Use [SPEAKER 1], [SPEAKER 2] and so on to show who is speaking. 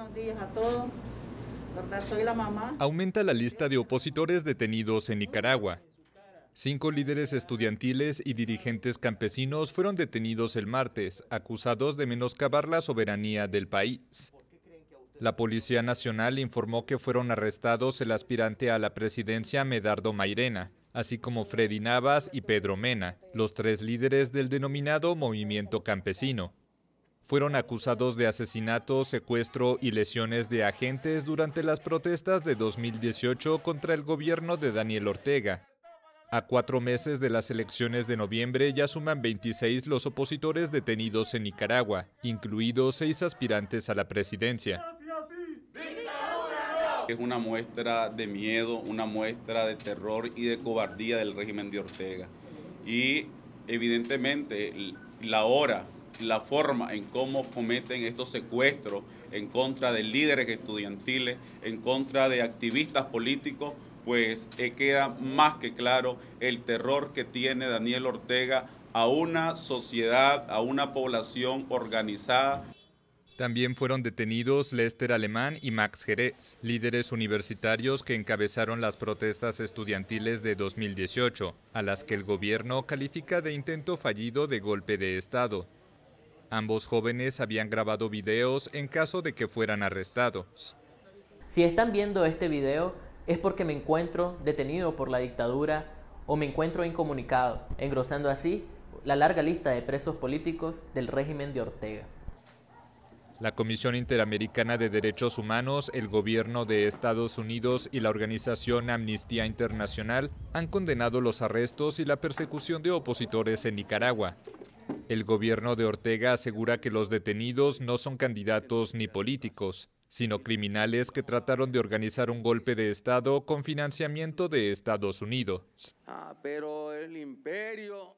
[SPEAKER 1] a todos. Soy la mamá.
[SPEAKER 2] Aumenta la lista de opositores detenidos en Nicaragua. Cinco líderes estudiantiles y dirigentes campesinos fueron detenidos el martes, acusados de menoscabar la soberanía del país. La Policía Nacional informó que fueron arrestados el aspirante a la presidencia Medardo Mairena, así como Freddy Navas y Pedro Mena, los tres líderes del denominado Movimiento Campesino fueron acusados de asesinato, secuestro y lesiones de agentes durante las protestas de 2018 contra el gobierno de Daniel Ortega. A cuatro meses de las elecciones de noviembre ya suman 26 los opositores detenidos en Nicaragua, incluidos seis aspirantes a la presidencia.
[SPEAKER 1] Es una muestra de miedo, una muestra de terror y de cobardía del régimen de Ortega. Y evidentemente la hora la forma en cómo cometen estos secuestros en contra de líderes estudiantiles, en contra de activistas políticos, pues eh, queda más que claro el terror que tiene Daniel Ortega a una sociedad, a una población organizada.
[SPEAKER 2] También fueron detenidos Lester Alemán y Max Jerez, líderes universitarios que encabezaron las protestas estudiantiles de 2018, a las que el gobierno califica de intento fallido de golpe de Estado. Ambos jóvenes habían grabado videos en caso de que fueran arrestados. Si están viendo este video es porque me encuentro detenido por la dictadura o me encuentro incomunicado, engrosando así la larga lista de presos políticos del régimen de Ortega. La Comisión Interamericana de Derechos Humanos, el gobierno de Estados Unidos y la organización Amnistía Internacional han condenado los arrestos y la persecución de opositores en Nicaragua. El gobierno de Ortega asegura que los detenidos no son candidatos ni políticos, sino criminales que trataron de organizar un golpe de Estado con financiamiento de Estados Unidos. Ah, pero el imperio